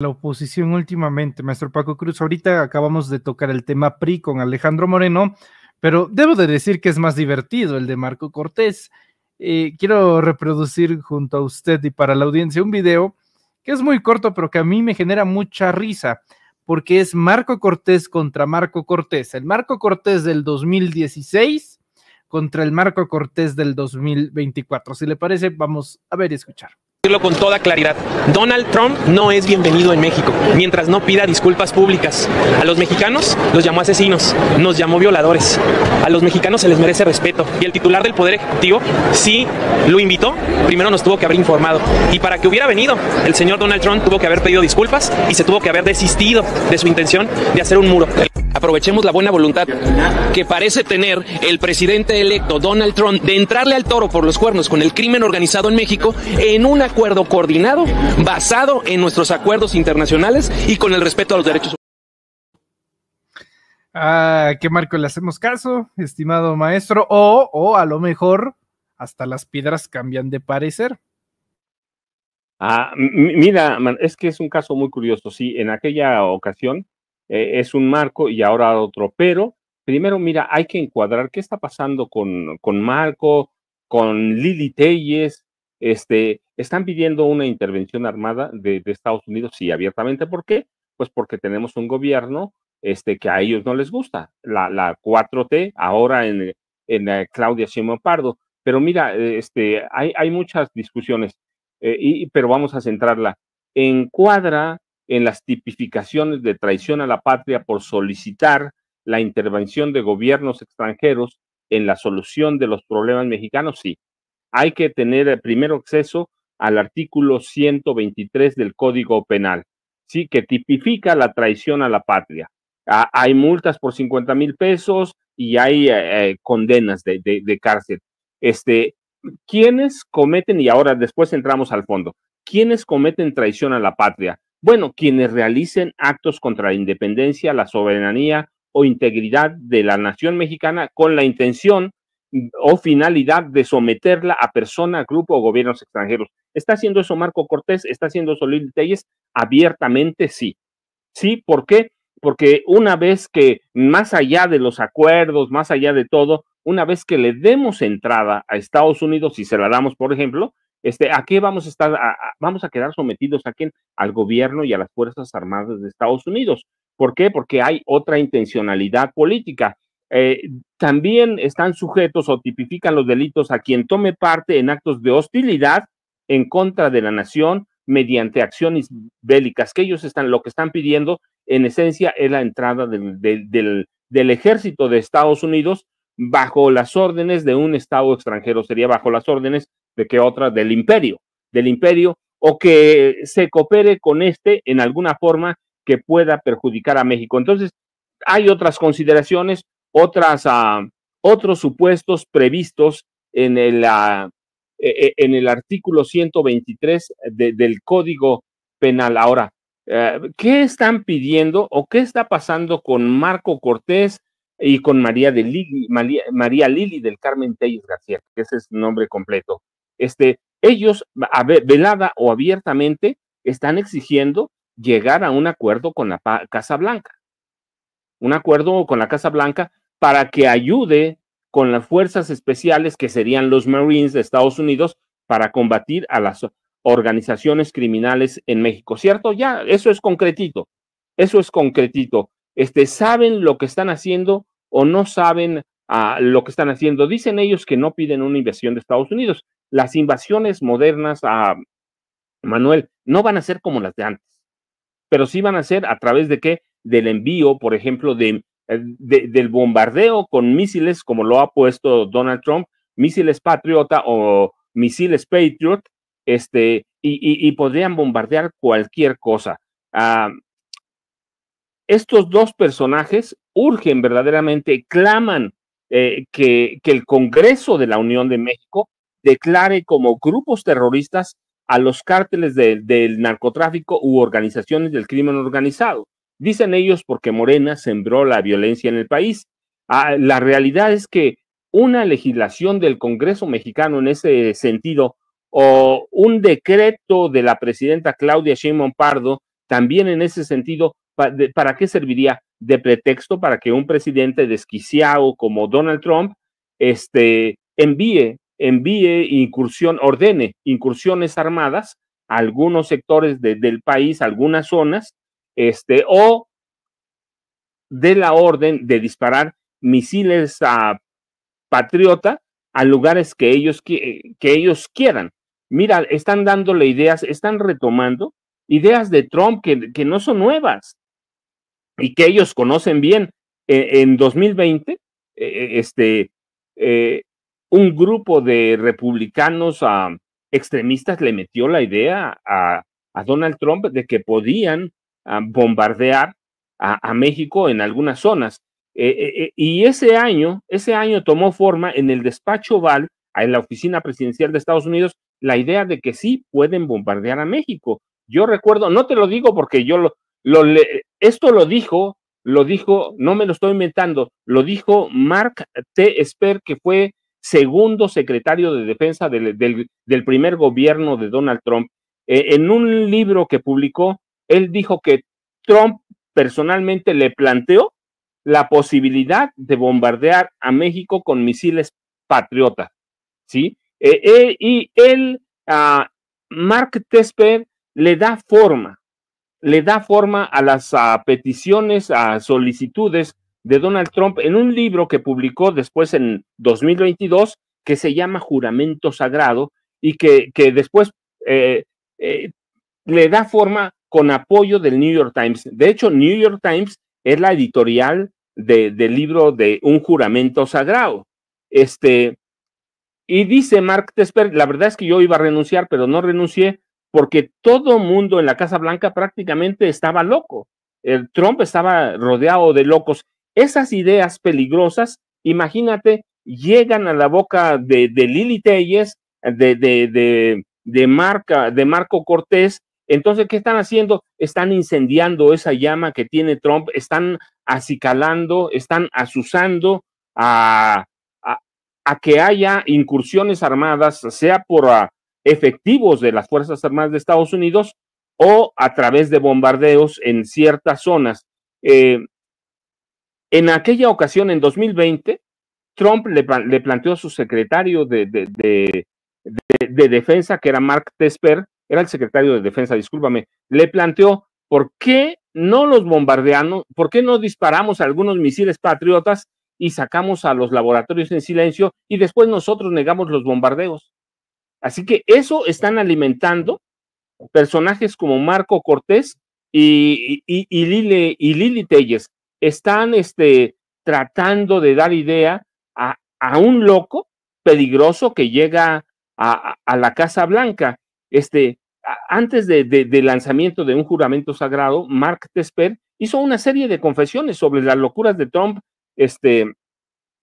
la oposición últimamente, maestro Paco Cruz. Ahorita acabamos de tocar el tema PRI con Alejandro Moreno, pero debo de decir que es más divertido el de Marco Cortés. Eh, quiero reproducir junto a usted y para la audiencia un video que es muy corto, pero que a mí me genera mucha risa, porque es Marco Cortés contra Marco Cortés. El Marco Cortés del 2016 contra el Marco Cortés del 2024. Si le parece, vamos a ver y escuchar con toda claridad, Donald Trump no es bienvenido en México, mientras no pida disculpas públicas. A los mexicanos los llamó asesinos, nos llamó violadores. A los mexicanos se les merece respeto. Y el titular del Poder Ejecutivo sí lo invitó, primero nos tuvo que haber informado. Y para que hubiera venido, el señor Donald Trump tuvo que haber pedido disculpas y se tuvo que haber desistido de su intención de hacer un muro aprovechemos la buena voluntad que parece tener el presidente electo Donald Trump de entrarle al toro por los cuernos con el crimen organizado en México en un acuerdo coordinado basado en nuestros acuerdos internacionales y con el respeto a los derechos humanos. ¿A ah, qué marco le hacemos caso, estimado maestro? O, o a lo mejor hasta las piedras cambian de parecer. Ah, mira, es que es un caso muy curioso. Sí, en aquella ocasión eh, es un marco y ahora otro. Pero primero, mira, hay que encuadrar qué está pasando con, con Marco, con Lili Telles. Este, están pidiendo una intervención armada de, Estados Unidos, y abiertamente. ¿Por qué? Pues porque tenemos un gobierno este, que a ellos no les gusta, la, la 4T, ahora en, en eh, Claudia Simón Pardo. Pero mira, este, hay, hay muchas discusiones, eh, pero vamos a centrarla. Encuadra en las tipificaciones de traición a la patria por solicitar la intervención de gobiernos extranjeros en la solución de los problemas mexicanos? Sí. Hay que tener el primer acceso al artículo 123 del Código Penal, sí, que tipifica la traición a la patria. Ah, hay multas por 50 mil pesos y hay eh, eh, condenas de, de, de cárcel. Este, ¿Quiénes cometen, y ahora después entramos al fondo, ¿quiénes cometen traición a la patria? Bueno, quienes realicen actos contra la independencia, la soberanía o integridad de la nación mexicana con la intención o finalidad de someterla a persona, grupo o gobiernos extranjeros. ¿Está haciendo eso Marco Cortés? ¿Está haciendo eso Lili Telles? Abiertamente sí. ¿Sí? ¿Por qué? Porque una vez que, más allá de los acuerdos, más allá de todo, una vez que le demos entrada a Estados Unidos y se la damos, por ejemplo, este, ¿A qué vamos a estar? vamos a quedar sometidos a quién? Al gobierno y a las Fuerzas Armadas de Estados Unidos. ¿Por qué? Porque hay otra intencionalidad política. Eh, también están sujetos o tipifican los delitos a quien tome parte en actos de hostilidad en contra de la nación mediante acciones bélicas, que ellos están, lo que están pidiendo en esencia es la entrada del, del ejército de Estados Unidos bajo las órdenes de un Estado extranjero, sería bajo las órdenes de qué otra, del imperio, del imperio, o que se coopere con este en alguna forma que pueda perjudicar a México. Entonces, hay otras consideraciones, otras, ah, otros supuestos previstos en el, ah, e, e, en el artículo 123 del Código Penal. Ahora, eh, ¿qué están pidiendo o qué está pasando con Marco Cortés? y con María, de Lili, María, del Carmen Telles García, que ese es su nombre completo este, ellos velada o abiertamente están exigiendo llegar a un acuerdo con la Casa Blanca, un acuerdo con la Casa Blanca para que ayude con las fuerzas especiales que serían los Marines de Estados Unidos para combatir a las organizaciones criminales en México, ¿cierto? Ya, eso es concretito, eso es concretito. Este, ¿Saben lo que están haciendo o no saben ah, lo que están haciendo? Dicen ellos que no piden una inversión de Estados Unidos las invasiones modernas a ah, Manuel no van a ser como las de antes, pero sí van a ser a través de qué? Del envío, por ejemplo, del bombardeo con misiles, como lo ha puesto Donald Trump, misiles Patriota o misiles Patriot, este, y, podrían bombardear cualquier cosa. Ah, estos dos personajes urgen verdaderamente, claman eh, que, el Congreso de la Unión de México declare como grupos terroristas a los cárteles del narcotráfico u organizaciones del crimen organizado. Dicen ellos porque Morena sembró la violencia en el país. Ah, la realidad es que una legislación del Congreso mexicano en ese sentido o un decreto de la presidenta Claudia Sheinbaum Pardo también en ese sentido, ¿para qué serviría de pretexto para que un presidente desquiciado como Donald Trump este, envíe envíe incursión, ordene incursiones armadas a algunos sectores del país, algunas zonas, este, o de la orden de disparar misiles a patriota a lugares que ellos, que, ellos quieran. Mira, están dándole ideas, están retomando ideas de Trump que, que no son nuevas y que ellos conocen bien. E, en, 2020, e, e, este, eh, un grupo de republicanos ah, extremistas le metió la idea a, Donald Trump de que podían ah, bombardear a, México en algunas zonas. Eh, eh, eh, y ese año, ese año tomó forma en el despacho VAL en la oficina presidencial de Estados Unidos, la idea de que sí pueden bombardear a México. Yo recuerdo, no te lo digo porque yo lo, lo esto lo dijo, lo dijo, no me lo estoy inventando, lo dijo Mark T. Esper, que fue segundo secretario de Defensa del, primer gobierno de Donald Trump. E, en un libro que publicó, él dijo que Trump personalmente le planteó la posibilidad de bombardear a México con misiles Patriota. ¿sí? E, e, y él, Mark Tesper, le da forma, le da forma a las peticiones, a solicitudes de Donald Trump en un libro que publicó después en 2022 que se llama Juramento Sagrado y que, que después eh, eh, le da forma con apoyo del New York Times. De hecho, New York Times es la editorial de, del libro de Un juramento sagrado. Este, y dice Mark Tesper, la verdad es que yo iba a renunciar, pero no renuncié porque todo mundo en la Casa Blanca prácticamente estaba loco. El Trump estaba rodeado de locos esas ideas peligrosas, imagínate, llegan a la boca de, de Lili Telles, de, de, de, Marca, de Marco Cortés. Entonces, ¿qué están haciendo? Están incendiando esa llama que tiene Trump, están acicalando, están asusando a, a, que haya incursiones armadas, sea por ah, efectivos de las Fuerzas Armadas de Estados Unidos o a través de bombardeos en ciertas zonas. Eh, en aquella ocasión, en 2020, Trump le, planteó a su secretario de, defensa, que era Mark Tesper, era el secretario de defensa, discúlpame, le planteó por qué no los bombardeamos, por qué no disparamos algunos misiles patriotas y sacamos a los laboratorios en silencio y después nosotros negamos los bombardeos. Así que eso están alimentando personajes como Marco Cortés y, y, Lili, y Lili Telles, están este, tratando de dar idea a, un loco peligroso que llega a, la Casa Blanca. Este, antes del de, lanzamiento de un juramento sagrado, Mark Tesper hizo una serie de confesiones sobre las locuras de Trump este,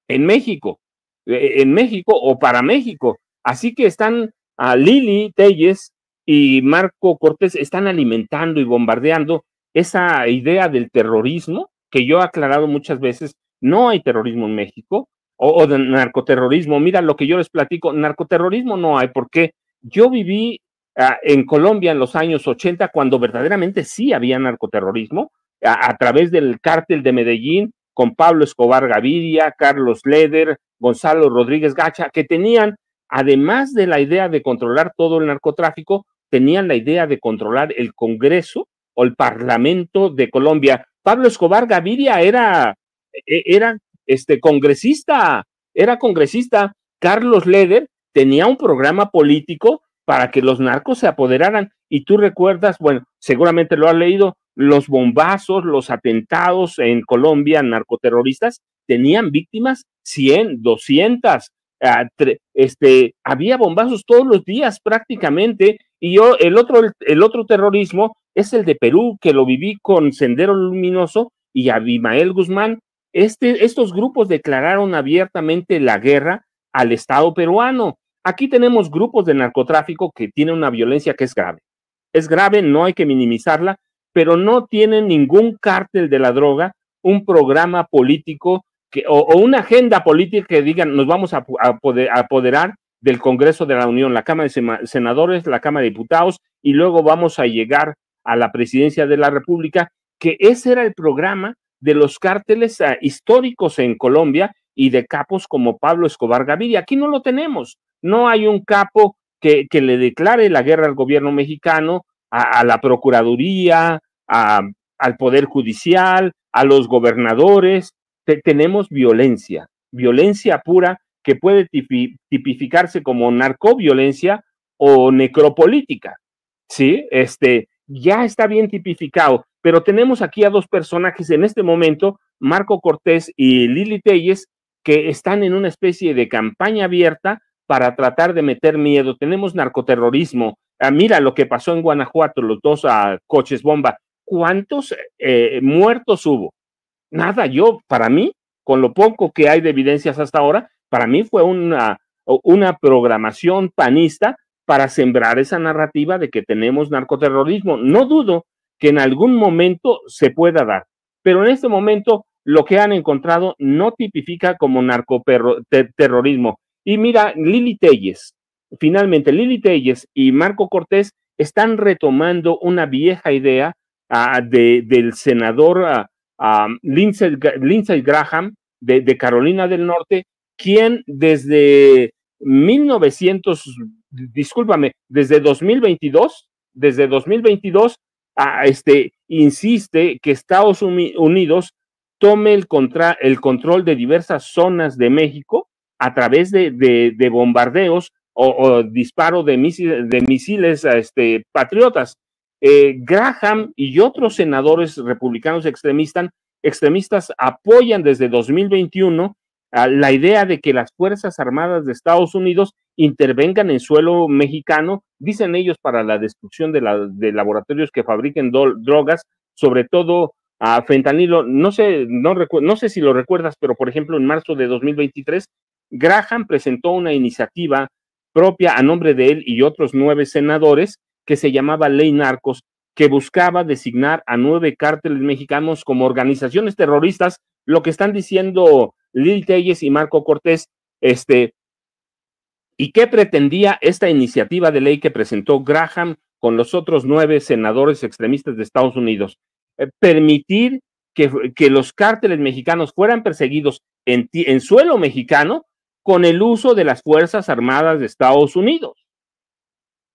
en México, e, en México o para México. Así que están a ah, Lili Telles y Marco Cortés están alimentando y bombardeando esa idea del terrorismo que yo he aclarado muchas veces, no hay terrorismo en México o, de narcoterrorismo. Mira lo que yo les platico, narcoterrorismo no hay, porque yo viví ah, en Colombia en los años 80 cuando verdaderamente sí había narcoterrorismo a, a través del cártel de Medellín con Pablo Escobar Gaviria, Carlos Leder, Gonzalo Rodríguez Gacha, que tenían, además de la idea de controlar todo el narcotráfico, tenían la idea de controlar el Congreso o el Parlamento de Colombia. Pablo Escobar Gaviria era, e-, era este, congresista, era congresista. Carlos Leder tenía un programa político para que los narcos se apoderaran. Y tú recuerdas, bueno, seguramente lo has leído, los bombazos, los atentados en Colombia, narcoterroristas, tenían víctimas 100, 200, Ah, este, había bombazos todos los días prácticamente. Y yo, el otro, el otro terrorismo es el de Perú, que lo viví con Sendero Luminoso y Abimael Guzmán. Este, estos grupos declararon abiertamente la guerra al Estado peruano. Aquí tenemos grupos de narcotráfico que tienen una violencia que es grave. Es grave, no hay que minimizarla, pero no tienen ningún cártel de la droga, un programa político o, una agenda política que digan nos vamos a, poder, apoderar del Congreso de la Unión, la Cámara de Senadores, la Cámara de Diputados, y luego vamos a llegar a la presidencia de la República, que ese era el programa de los cárteles ah, históricos en Colombia y de capos como Pablo Escobar Gaviria. Aquí no lo tenemos. No hay un capo que, que le declare la guerra al gobierno mexicano, a, la Procuraduría, a, al Poder Judicial, a los gobernadores, tenemos violencia, violencia pura que puede tipificarse como narcoviolencia o necropolítica. ¿Sí? Este ya está bien tipificado, pero tenemos aquí a dos personajes en este momento, Marco Cortés y Lili Telles, que están en una especie de campaña abierta para tratar de meter miedo. Tenemos narcoterrorismo. Ah, mira lo que pasó en Guanajuato, los dos ah, coches bomba. ¿Cuántos eh, muertos hubo? Nada, yo, para mí, con lo poco que hay de evidencias hasta ahora, para mí fue una, una programación panista para sembrar esa narrativa de que tenemos narcoterrorismo. No dudo que en algún momento se pueda dar, pero en este momento lo que han encontrado no tipifica como narcoterrorismo. Y mira, Lili Telles, finalmente Lili Telles y Marco Cortés están retomando una vieja idea ah, de, del senador ah, Lindsay Lindsey, Graham de, Carolina del Norte, quien desde 1900, discúlpame, desde 2022, desde 2022, a, este, insiste que Estados Unidos tome el, contra, el control de diversas zonas de México a través de, de, bombardeos o, disparo de, misiles, de misiles este, patriotas. Eh, Graham y otros senadores republicanos extremistas, extremistas apoyan desde 2021 ah, la idea de que las Fuerzas Armadas de Estados Unidos intervengan en suelo mexicano, dicen ellos, para la destrucción de, la, de laboratorios que fabriquen drogas, sobre todo a ah, fentanilo. No sé, no, no sé si lo recuerdas, pero por ejemplo, en marzo de 2023, Graham presentó una iniciativa propia a nombre de él y otros nueve senadores que se llamaba Ley Narcos, que buscaba designar a nueve cárteles mexicanos como organizaciones terroristas, lo que están diciendo Lil Telles y Marco Cortés, este, ¿Y qué pretendía esta iniciativa de ley que presentó Graham con los otros nueve senadores extremistas de Estados Unidos? Eh, permitir que, que, los cárteles mexicanos fueran perseguidos en, en, suelo mexicano con el uso de las Fuerzas Armadas de Estados Unidos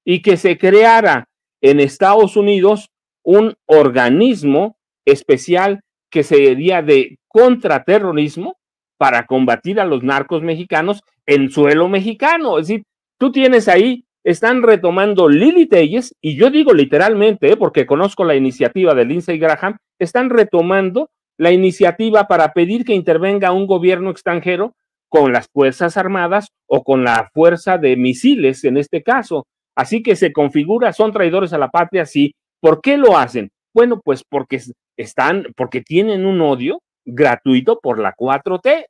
y que se creara en Estados Unidos un organismo especial que sería de contraterrorismo para combatir a los narcos mexicanos en suelo mexicano. Es decir, tú tienes ahí, están retomando Lili Telles, y yo digo literalmente, ¿eh? porque conozco la iniciativa de Lindsey Graham, están retomando la iniciativa para pedir que intervenga un gobierno extranjero con las Fuerzas Armadas o con la fuerza de misiles en este caso. Así que se configura, son traidores a la patria, sí. ¿Por qué lo hacen? Bueno, pues porque están, porque tienen un odio gratuito por la 4T.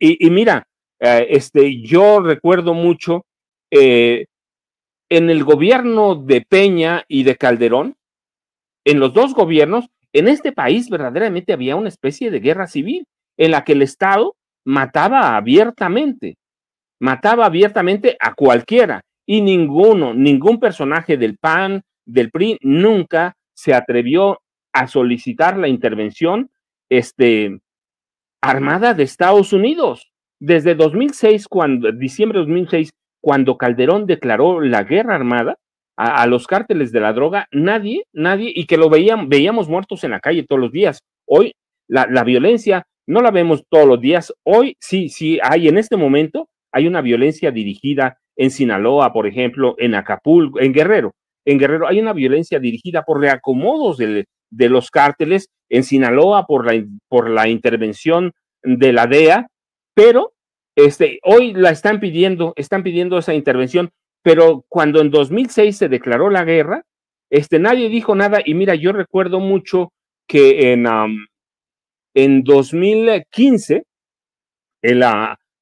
Y, mira, eh, este, yo recuerdo mucho eh, en el gobierno de Peña y de Calderón, en los dos gobiernos, en este país verdaderamente había una especie de guerra civil en la que el Estado mataba abiertamente, mataba abiertamente a cualquiera. Y ninguno, ningún personaje del PAN, del PRI, nunca se atrevió a solicitar la intervención este, armada de Estados Unidos. Desde 2006, cuando, diciembre de 2006, cuando Calderón declaró la guerra armada a, los cárteles de la droga, nadie, nadie, y que lo veían, veíamos muertos en la calle todos los días. Hoy la violencia no la vemos todos los días. Hoy sí, sí hay en este momento, hay una violencia dirigida en Sinaloa, por ejemplo, en Acapulco, en Guerrero. En Guerrero hay una violencia dirigida por reacomodos de los cárteles, en Sinaloa por la, intervención de la DEA, pero este, hoy la están pidiendo, están pidiendo esa intervención, pero cuando en 2006 se declaró la guerra, este, nadie dijo nada y mira, yo recuerdo mucho que en, en 2015 el,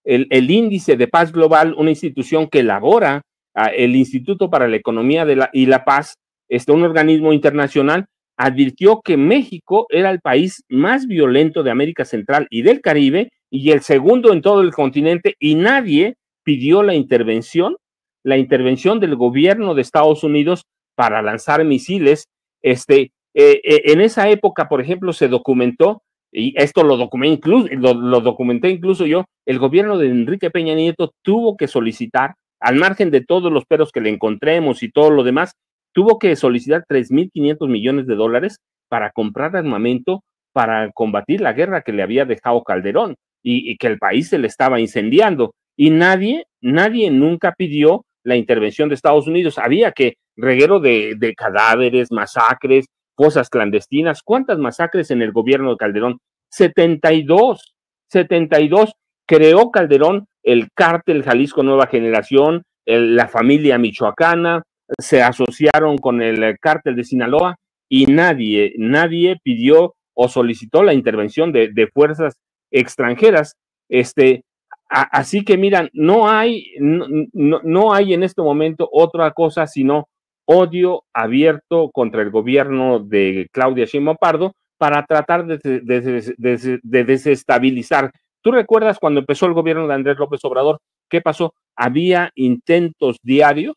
el, índice de paz global, una institución que elabora ah, el Instituto para la Economía de la, y la Paz, este, un organismo internacional, advirtió que México era el país más violento de América Central y del Caribe y el segundo en todo el continente y nadie pidió la intervención, la intervención del gobierno de Estados Unidos para lanzar misiles. Este, eh, eh, en esa época, por ejemplo, se documentó y esto lo documenté, incluso, lo, documenté incluso yo, el gobierno de Enrique Peña Nieto tuvo que solicitar, al margen de todos los peros que le encontremos y todo lo demás, tuvo que solicitar 3.500 millones de dólares para comprar armamento para combatir la guerra que le había dejado Calderón y, que el país se le estaba incendiando. Y nadie, nadie nunca pidió la intervención de Estados Unidos. Había que reguero de cadáveres, masacres, cosas clandestinas. ¿Cuántas masacres en el gobierno de Calderón? 72, 72. Creó Calderón el cártel Jalisco Nueva Generación, la familia michoacana, se asociaron con el cártel de Sinaloa y nadie, nadie pidió o solicitó la intervención de, fuerzas extranjeras. Este, así que miran, no hay, no hay en este momento otra cosa sino odio abierto contra el gobierno de Claudia Sheinbaum Pardo para tratar de, desestabilizar. ¿Tú recuerdas cuando empezó el gobierno de Andrés López Obrador? ¿Qué pasó? Había intentos diarios,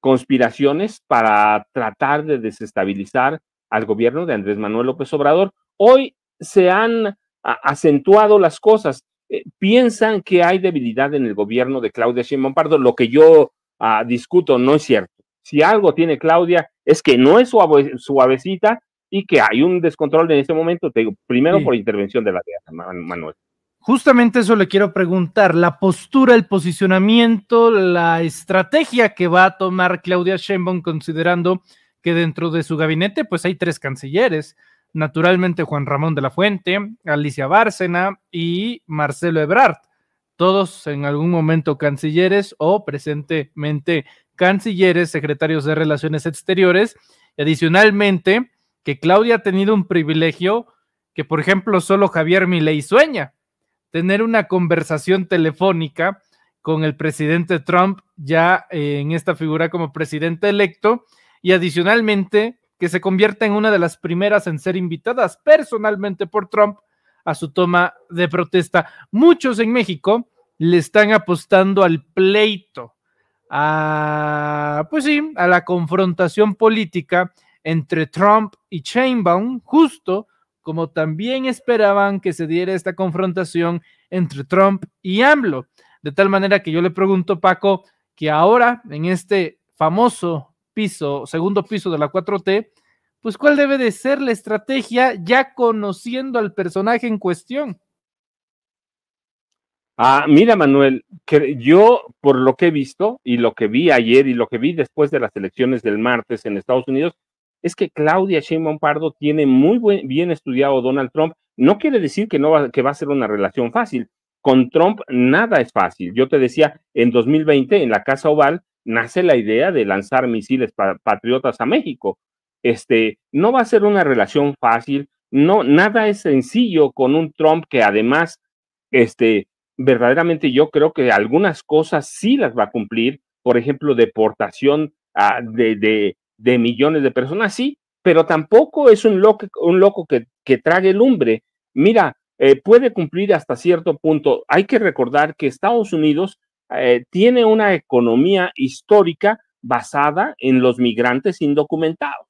conspiraciones para tratar de desestabilizar al gobierno de Andrés Manuel López Obrador. Hoy se han acentuado las cosas. Eh, piensan que hay debilidad en el gobierno de Claudia Sheinbaum Pardo, lo que yo ah, discuto no es cierto si algo tiene Claudia es que no es suavecita y que hay un descontrol en este momento, primero por intervención de la de Manuel. Justamente eso le quiero preguntar, la postura, el posicionamiento, la estrategia que va a tomar Claudia Sheinbaum considerando que dentro de su gabinete pues hay tres cancilleres, naturalmente Juan Ramón de la Fuente, Alicia Bárcena y Marcelo Ebrard, todos en algún momento cancilleres o presentemente cancilleres, secretarios de Relaciones Exteriores, adicionalmente que Claudia ha tenido un privilegio que, por ejemplo, solo Javier Milei sueña, tener una conversación telefónica con el presidente Trump ya eh, en esta figura como presidente electo y adicionalmente que se convierta en una de las primeras en ser invitadas personalmente por Trump a su toma de protesta. Muchos en México le están apostando al pleito a, pues sí, a la confrontación política entre Trump y Chainbaum, justo como también esperaban que se diera esta confrontación entre Trump y AMLO. De tal manera que yo le pregunto, Paco, que ahora en este famoso piso, segundo piso de la 4T, pues cuál debe de ser la estrategia ya conociendo al personaje en cuestión. Ah, mira, Manuel, que yo por lo que he visto y lo que vi ayer y lo que vi después de las elecciones del martes en Estados Unidos, es que Claudia Sheinbaum Pardo tiene muy bien estudiado Donald Trump. No quiere decir que, no va, que va a ser una relación fácil. Con Trump nada es fácil. Yo te decía, en 2020 en la Casa Oval nace la idea de lanzar misiles patriotas a México. Este, no va a ser una relación fácil. No, nada es sencillo con un Trump que además este, verdaderamente yo creo que algunas cosas sí las va a cumplir, por ejemplo, deportación ah, de, millones de personas, sí, pero tampoco es un loco, un loco que, que el lumbre. Mira, eh, puede cumplir hasta cierto punto. Hay que recordar que Estados Unidos eh, tiene una economía histórica basada en los migrantes indocumentados.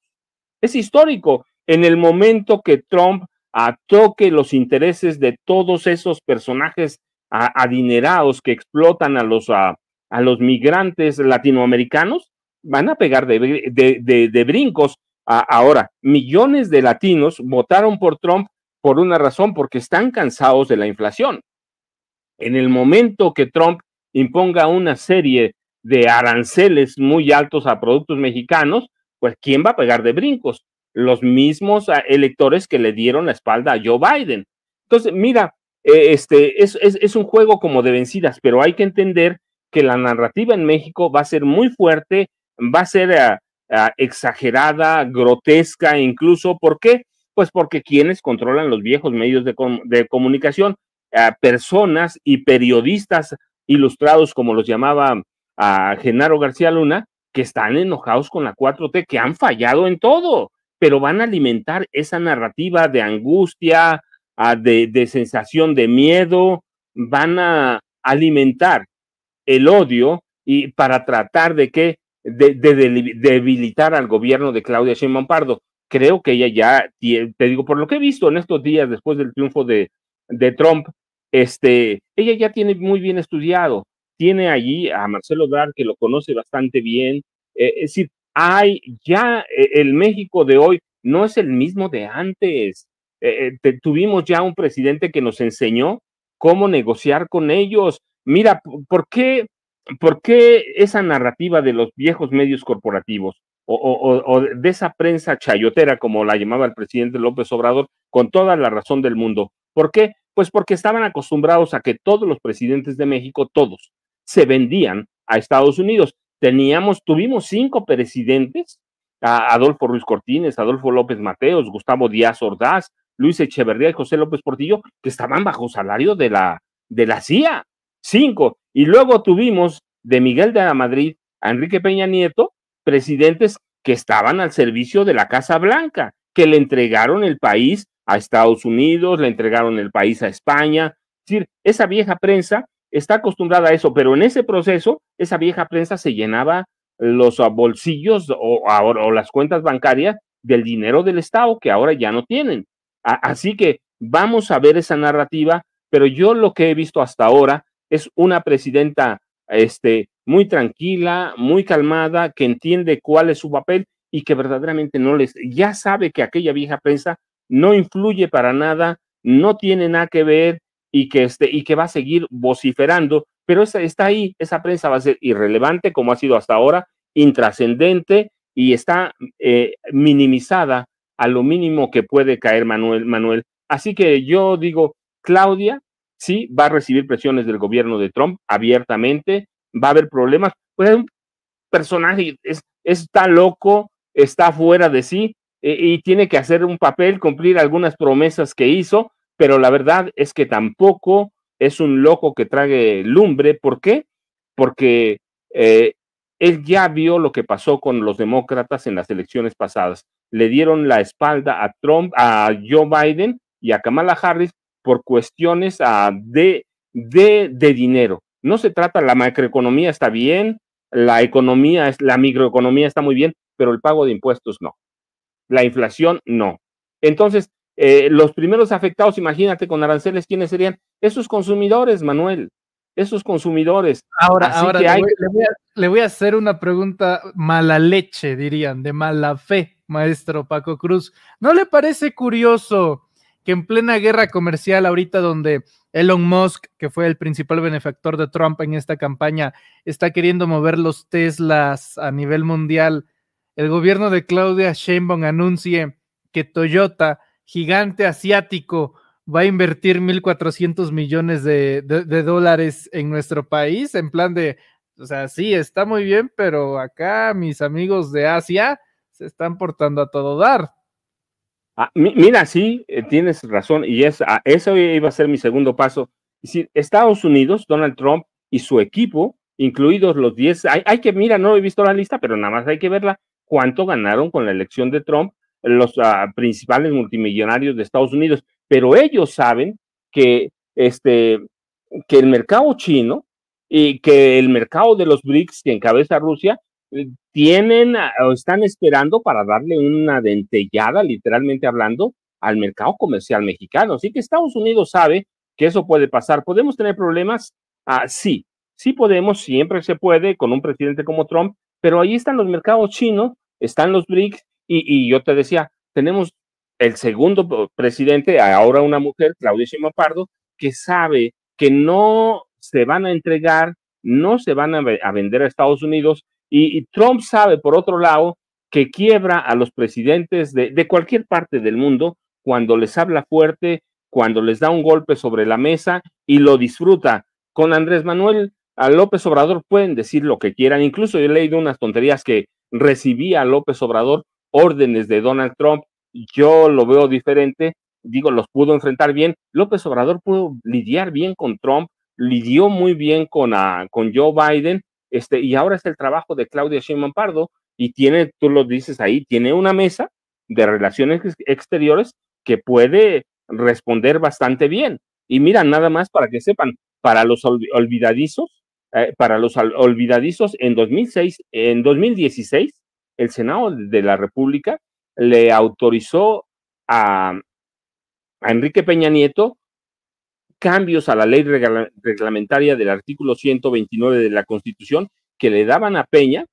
Es histórico. En el momento que Trump ah, toque los intereses de todos esos personajes adinerados que explotan a los, a, a, los migrantes latinoamericanos, van a pegar de, brincos. ahora, millones de latinos votaron por Trump por una razón, porque están cansados de la inflación. En el momento que Trump imponga una serie de aranceles muy altos a productos mexicanos, pues ¿quién va a pegar de brincos? Los mismos ah, electores que le dieron la espalda a Joe Biden. Entonces, mira, eh, este, es, es, un juego como de vencidas, pero hay que entender que la narrativa en México va a ser muy fuerte, va a ser ah, ah, exagerada, grotesca incluso. ¿Por qué? Pues porque quienes controlan los viejos medios de, comunicación, ah, personas y periodistas ilustrados, como los llamaba a Genaro García Luna, que están enojados con la 4T, que han fallado en todo, pero van a alimentar esa narrativa de angustia, de, sensación de miedo, van a alimentar el odio y para tratar de que de, debilitar al gobierno de Claudia Sheinbaum Pardo. Creo que ella ya, te digo, por lo que he visto en estos días después del triunfo de, de Trump, este, ella ya tiene muy bien estudiado, tiene allí a Marcelo Dar, que lo conoce bastante bien, eh, es decir, hay ya eh, el México de hoy no es el mismo de antes, eh, eh, tuvimos ya un presidente que nos enseñó cómo negociar con ellos. Mira, ¿por qué, por qué esa narrativa de los viejos medios corporativos o, de esa prensa chayotera, como la llamaba el presidente López Obrador, con toda la razón del mundo? ¿Por qué? Pues porque estaban acostumbrados a que todos los presidentes de México, todos, se vendían a Estados Unidos. Teníamos, tuvimos cinco presidentes, Adolfo Ruiz Cortines, Adolfo López Mateos, Gustavo Díaz Ordaz, Luis Echeverría y José López Portillo, que estaban bajo salario de la, de la CIA. Cinco. Y luego tuvimos de Miguel de la Madrid a Enrique Peña Nieto, presidentes que estaban al servicio de la Casa Blanca, que le entregaron el país a Estados Unidos, le entregaron el país a España. Es decir, esa vieja prensa está acostumbrada a eso, pero en ese proceso, esa vieja prensa se llenaba los ah, bolsillos o las cuentas bancarias del dinero del Estado que ahora ya no tienen así que vamos a ver esa narrativa, pero yo lo que he visto hasta ahora es una presidenta este, muy tranquila, muy calmada, que entiende cuál es su papel y que verdaderamente no les, ya sabe que aquella vieja prensa no influye para nada, no tiene nada que ver y que, este, y que va a seguir vociferando, pero está ahí, esa prensa va a ser irrelevante como ha sido hasta ahora, intrascendente y está eh, minimizada a lo mínimo que puede caer Manuel. Manuel. Así que yo digo, Claudia sí va a recibir presiones del gobierno de Trump abiertamente, va a haber problemas. Pues es un personaje, es, está loco, está fuera de sí eh, y tiene que hacer un papel, cumplir algunas promesas que hizo, pero la verdad es que tampoco es un loco que trague lumbre. ¿Por qué? Porque eh, él ya vio lo que pasó con los demócratas en las elecciones pasadas le dieron la espalda a Trump, a Joe Biden y a Kamala Harris por cuestiones ah, de, de, dinero. No se trata, la macroeconomía está bien, la economía, la microeconomía está muy bien, pero el pago de impuestos no. La inflación no. Entonces, eh, los primeros afectados, imagínate, con aranceles, ¿quiénes serían? Esos consumidores, Manuel. Esos consumidores. Ahora, ahora le voy a hacer una pregunta mala leche, dirían, de mala fe maestro Paco Cruz. ¿No le parece curioso que en plena guerra comercial, ahorita donde Elon Musk, que fue el principal benefactor de Trump en esta campaña, está queriendo mover los Teslas a nivel mundial, el gobierno de Claudia Sheinbaum anuncie que Toyota, gigante asiático, va a invertir 1.400 millones de, de, dólares en nuestro país en plan de, o sea, sí, está muy bien, pero acá mis amigos de Asia se están portando a todo dar. Ah, mira, sí, eh, tienes razón, y es, ah, eso iba a ser mi segundo paso. Es decir, Estados Unidos, Donald Trump y su equipo, incluidos los 10, hay, que, mira, no he visto la lista, pero nada más hay que verla, cuánto ganaron con la elección de Trump los ah, principales multimillonarios de Estados Unidos, pero ellos saben que, este, que el mercado chino y que el mercado de los BRICS que encabeza Rusia tienen ah, o están esperando para darle una dentellada, literalmente hablando, al mercado comercial mexicano. Así que Estados Unidos sabe que eso puede pasar. ¿Podemos tener problemas? Ah, sí, sí podemos, siempre se puede con un presidente como Trump, pero ahí están los mercados chinos, están los BRICS y, yo te decía, tenemos el segundo presidente, ahora una mujer, Claudia Pardo, que sabe que no se van a entregar, no se van a, a vender a Estados Unidos y, Trump sabe, por otro lado, que quiebra a los presidentes de, cualquier parte del mundo cuando les habla fuerte, cuando les da un golpe sobre la mesa y lo disfruta. Con Andrés Manuel a López Obrador pueden decir lo que quieran. Incluso yo he leído unas tonterías que recibía López Obrador órdenes de Donald Trump. Yo lo veo diferente. Digo, los pudo enfrentar bien. López Obrador pudo lidiar bien con Trump, lidió muy bien con, ah, con Joe Biden este, y ahora es el trabajo de Claudia Sheinbaum Pardo y tiene, tú lo dices ahí, tiene una mesa de relaciones exteriores que puede responder bastante bien. Y mira, nada más para que sepan, para los olvidadizos, eh, para los olvidadizos en 2006, en 2016, el Senado de la República le autorizó a Enrique Peña Nieto cambios a la ley reglamentaria del artículo 129 de la Constitución que le daban a Peña,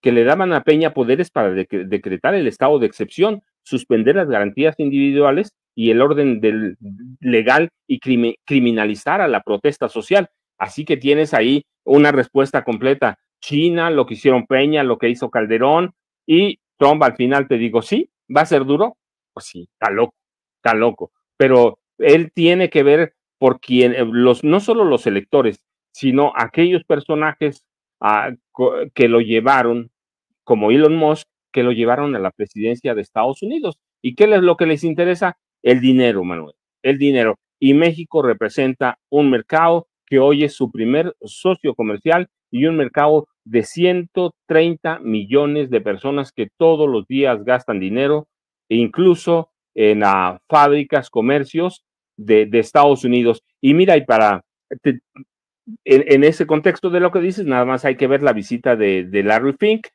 que le daban a Peña poderes para decretar el estado de excepción, suspender las garantías individuales y el orden del legal y criminalizar a la protesta social. Así que tienes ahí una respuesta completa. China, lo que hicieron Peña, lo que hizo Calderón y Trump al final te digo, sí, va a ser duro. Pues sí, está loco, está loco. Pero él tiene que ver por quien eh, los, no solo los electores, sino aquellos personajes ah, que lo llevaron, como Elon Musk, que lo llevaron a la presidencia de Estados Unidos. ¿Y qué es lo que les interesa? El dinero, Manuel, el dinero. Y México representa un mercado que hoy es su primer socio comercial y un mercado de 130 millones de personas que todos los días gastan dinero, incluso en ah, fábricas, comercios, de, Estados Unidos. Y mira, y para, en, ese contexto de lo que dices, nada más hay que ver la visita de, Larry Fink,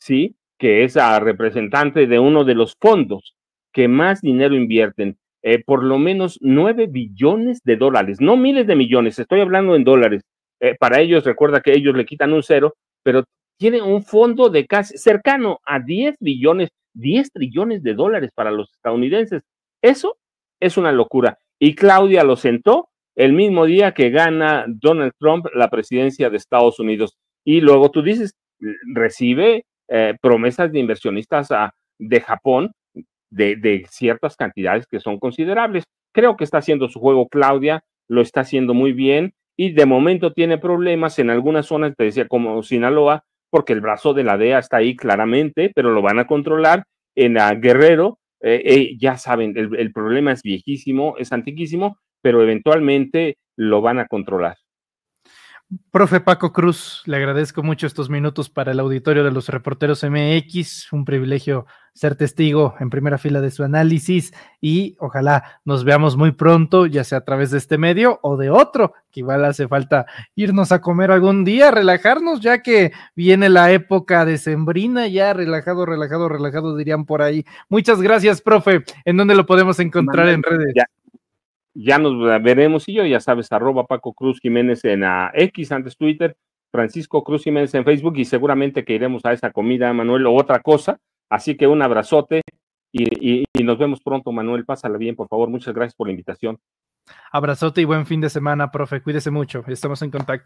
¿sí? que es a representante de uno de los fondos que más dinero invierten, eh, por lo menos 9 billones de dólares, no miles de millones, estoy hablando en dólares. Eh, para ellos, recuerda que ellos le quitan un cero, pero tiene un fondo de casi cercano a 10 billones, 10 trillones de dólares para los estadounidenses. Eso es una locura y Claudia lo sentó el mismo día que gana Donald Trump la presidencia de Estados Unidos. Y luego tú dices, recibe eh, promesas de inversionistas ah, de Japón de, ciertas cantidades que son considerables. Creo que está haciendo su juego Claudia, lo está haciendo muy bien y de momento tiene problemas en algunas zonas, te decía, como Sinaloa, porque el brazo de la DEA está ahí claramente, pero lo van a controlar. En a ah, Guerrero eh, eh, ya saben, el problema es viejísimo, es antiquísimo, pero eventualmente lo van a controlar. Profe Paco Cruz, le agradezco mucho estos minutos para el auditorio de los reporteros MX. Un privilegio ser testigo en primera fila de su análisis y ojalá nos veamos muy pronto, ya sea a través de este medio o de otro, que igual hace falta irnos a comer algún día, relajarnos, ya que viene la época de sembrina. ya relajado, relajado, relajado, dirían por ahí. Muchas gracias, profe. ¿En dónde lo podemos encontrar en redes? Ya nos veremos y yo, ya sabes, arroba Paco Cruz Jiménez en a ah, X, antes Twitter, Francisco Cruz Jiménez en Facebook y seguramente que iremos a esa comida, Manuel, o otra cosa. Así que un abrazote y, y nos vemos pronto, Manuel. Pásala bien, por favor. Muchas gracias por la invitación. Abrazote y buen fin de semana, profe. Cuídese mucho. Estamos en contacto.